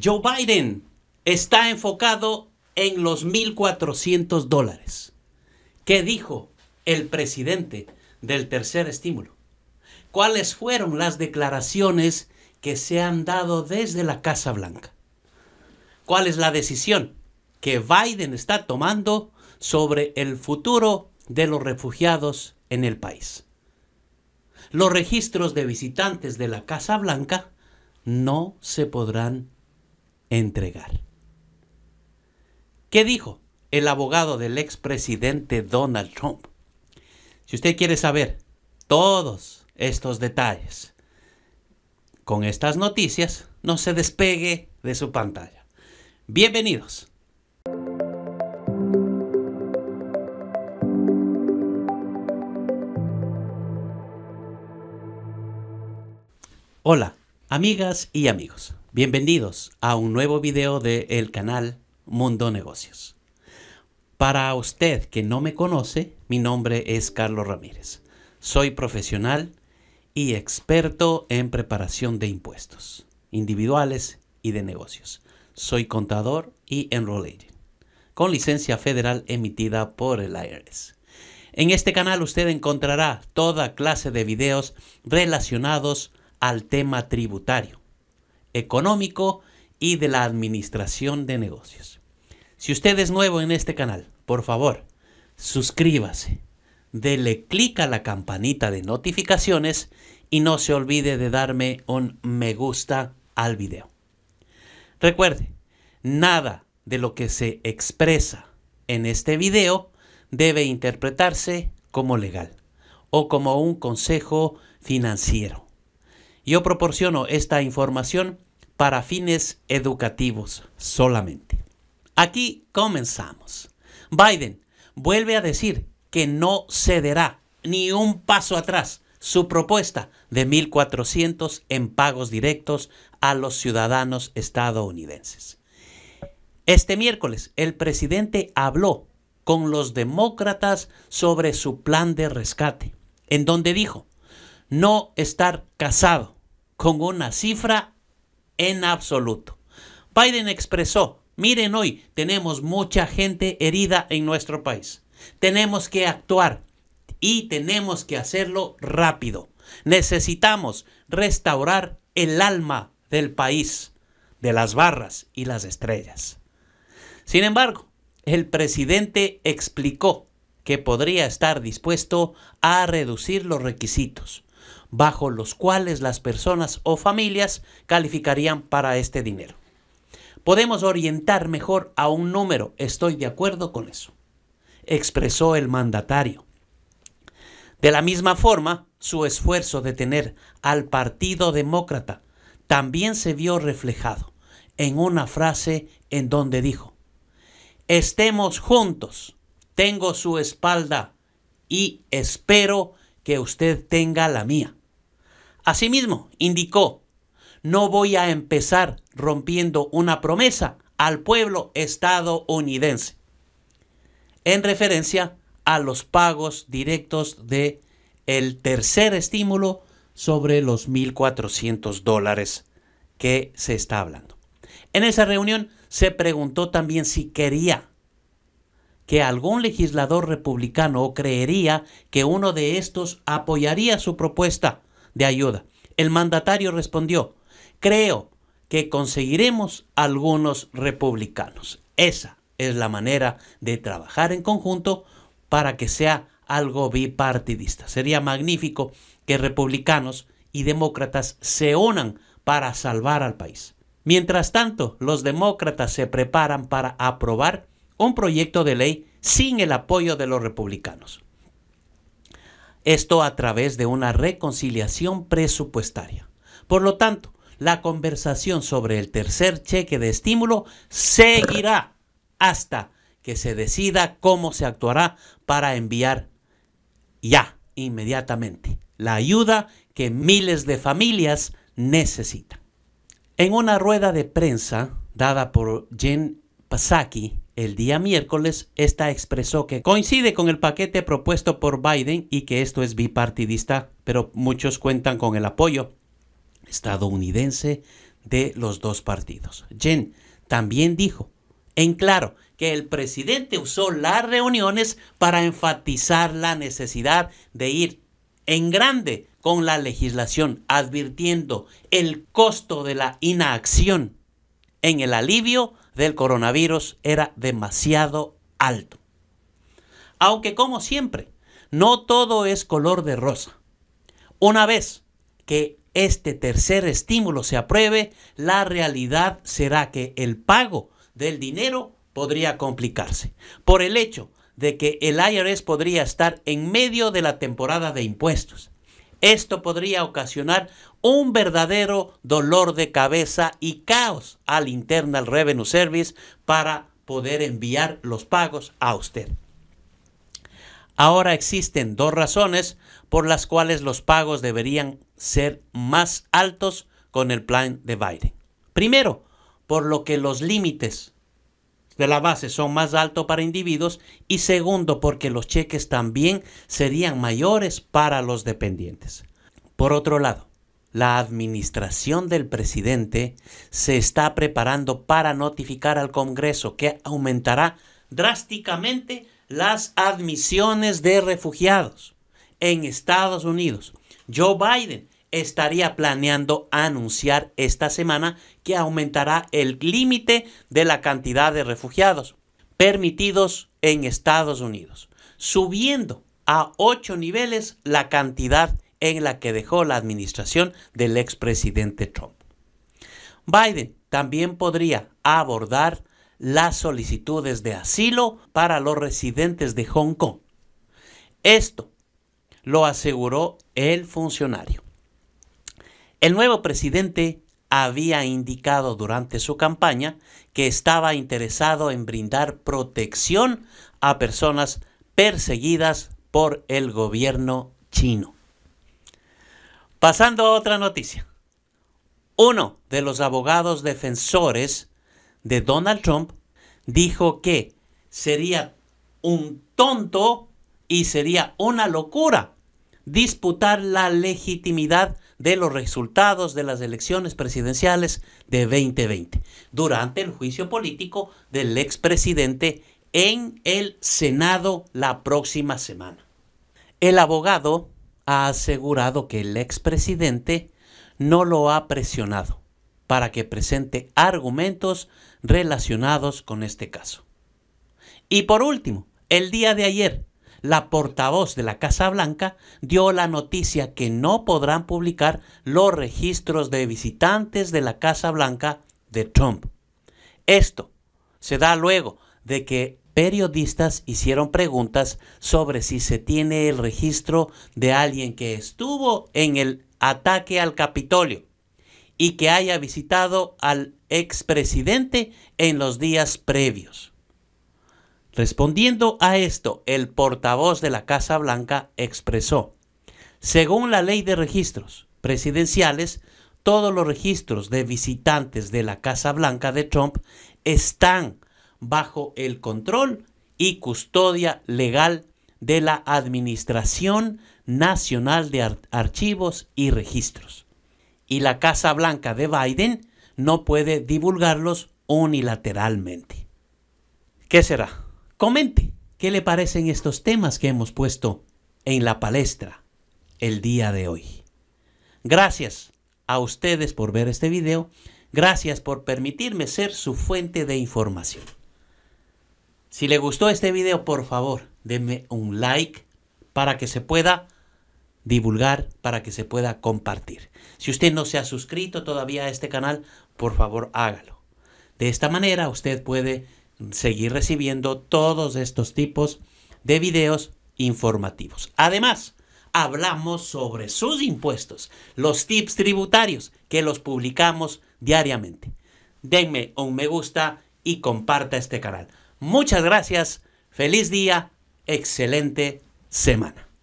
Joe Biden está enfocado en los 1.400 dólares. ¿Qué dijo el presidente del tercer estímulo? ¿Cuáles fueron las declaraciones que se han dado desde la Casa Blanca? ¿Cuál es la decisión que Biden está tomando sobre el futuro de los refugiados en el país? Los registros de visitantes de la Casa Blanca no se podrán entregar. ¿Qué dijo el abogado del expresidente Donald Trump? Si usted quiere saber todos estos detalles con estas noticias, no se despegue de su pantalla. Bienvenidos. Hola, amigas y amigos. Bienvenidos a un nuevo video del el canal Mundo Negocios. Para usted que no me conoce, mi nombre es Carlos Ramírez. Soy profesional y experto en preparación de impuestos individuales y de negocios. Soy contador y enrolling con licencia federal emitida por el IRS. En este canal usted encontrará toda clase de videos relacionados al tema tributario económico y de la administración de negocios. Si usted es nuevo en este canal, por favor, suscríbase, dele clic a la campanita de notificaciones y no se olvide de darme un me gusta al video. Recuerde, nada de lo que se expresa en este video debe interpretarse como legal o como un consejo financiero. Yo proporciono esta información para fines educativos solamente. Aquí comenzamos. Biden vuelve a decir que no cederá ni un paso atrás su propuesta de 1.400 en pagos directos a los ciudadanos estadounidenses. Este miércoles el presidente habló con los demócratas sobre su plan de rescate, en donde dijo no estar casado con una cifra en absoluto. Biden expresó, miren hoy, tenemos mucha gente herida en nuestro país. Tenemos que actuar y tenemos que hacerlo rápido. Necesitamos restaurar el alma del país, de las barras y las estrellas. Sin embargo, el presidente explicó que podría estar dispuesto a reducir los requisitos bajo los cuales las personas o familias calificarían para este dinero. Podemos orientar mejor a un número, estoy de acuerdo con eso, expresó el mandatario. De la misma forma, su esfuerzo de tener al Partido Demócrata también se vio reflejado en una frase en donde dijo, estemos juntos, tengo su espalda y espero que usted tenga la mía. Asimismo, indicó, no voy a empezar rompiendo una promesa al pueblo estadounidense, en referencia a los pagos directos de el tercer estímulo sobre los 1.400 dólares que se está hablando. En esa reunión se preguntó también si quería que algún legislador republicano creería que uno de estos apoyaría su propuesta de ayuda. El mandatario respondió, creo que conseguiremos algunos republicanos. Esa es la manera de trabajar en conjunto para que sea algo bipartidista. Sería magnífico que republicanos y demócratas se unan para salvar al país. Mientras tanto, los demócratas se preparan para aprobar un proyecto de ley sin el apoyo de los republicanos. Esto a través de una reconciliación presupuestaria. Por lo tanto, la conversación sobre el tercer cheque de estímulo seguirá hasta que se decida cómo se actuará para enviar ya, inmediatamente, la ayuda que miles de familias necesitan. En una rueda de prensa dada por Jen Psaki el día miércoles, esta expresó que coincide con el paquete propuesto por Biden y que esto es bipartidista, pero muchos cuentan con el apoyo estadounidense de los dos partidos. Jen también dijo en claro que el presidente usó las reuniones para enfatizar la necesidad de ir en grande con la legislación, advirtiendo el costo de la inacción en el alivio del coronavirus era demasiado alto. Aunque como siempre, no todo es color de rosa. Una vez que este tercer estímulo se apruebe, la realidad será que el pago del dinero podría complicarse por el hecho de que el IRS podría estar en medio de la temporada de impuestos esto podría ocasionar un verdadero dolor de cabeza y caos al Internal Revenue Service para poder enviar los pagos a usted. Ahora existen dos razones por las cuales los pagos deberían ser más altos con el plan de Biden. Primero, por lo que los límites de la base son más altos para individuos y segundo porque los cheques también serían mayores para los dependientes. Por otro lado, la administración del presidente se está preparando para notificar al Congreso que aumentará drásticamente las admisiones de refugiados en Estados Unidos. Joe Biden estaría planeando anunciar esta semana que aumentará el límite de la cantidad de refugiados permitidos en Estados Unidos, subiendo a ocho niveles la cantidad en la que dejó la administración del expresidente Trump. Biden también podría abordar las solicitudes de asilo para los residentes de Hong Kong. Esto lo aseguró el funcionario. El nuevo presidente había indicado durante su campaña que estaba interesado en brindar protección a personas perseguidas por el gobierno chino. Pasando a otra noticia. Uno de los abogados defensores de Donald Trump dijo que sería un tonto y sería una locura disputar la legitimidad de los resultados de las elecciones presidenciales de 2020 durante el juicio político del expresidente en el Senado la próxima semana. El abogado ha asegurado que el expresidente no lo ha presionado para que presente argumentos relacionados con este caso. Y por último, el día de ayer, la portavoz de la Casa Blanca dio la noticia que no podrán publicar los registros de visitantes de la Casa Blanca de Trump. Esto se da luego de que periodistas hicieron preguntas sobre si se tiene el registro de alguien que estuvo en el ataque al Capitolio y que haya visitado al expresidente en los días previos. Respondiendo a esto, el portavoz de la Casa Blanca expresó, según la ley de registros presidenciales, todos los registros de visitantes de la Casa Blanca de Trump están bajo el control y custodia legal de la Administración Nacional de Archivos y Registros. Y la Casa Blanca de Biden no puede divulgarlos unilateralmente. ¿Qué será? Comente qué le parecen estos temas que hemos puesto en la palestra el día de hoy. Gracias a ustedes por ver este video. Gracias por permitirme ser su fuente de información. Si le gustó este video, por favor, denme un like para que se pueda divulgar, para que se pueda compartir. Si usted no se ha suscrito todavía a este canal, por favor hágalo. De esta manera usted puede seguir recibiendo todos estos tipos de videos informativos. Además, hablamos sobre sus impuestos, los tips tributarios que los publicamos diariamente. Denme un me gusta y comparta este canal. Muchas gracias, feliz día, excelente semana.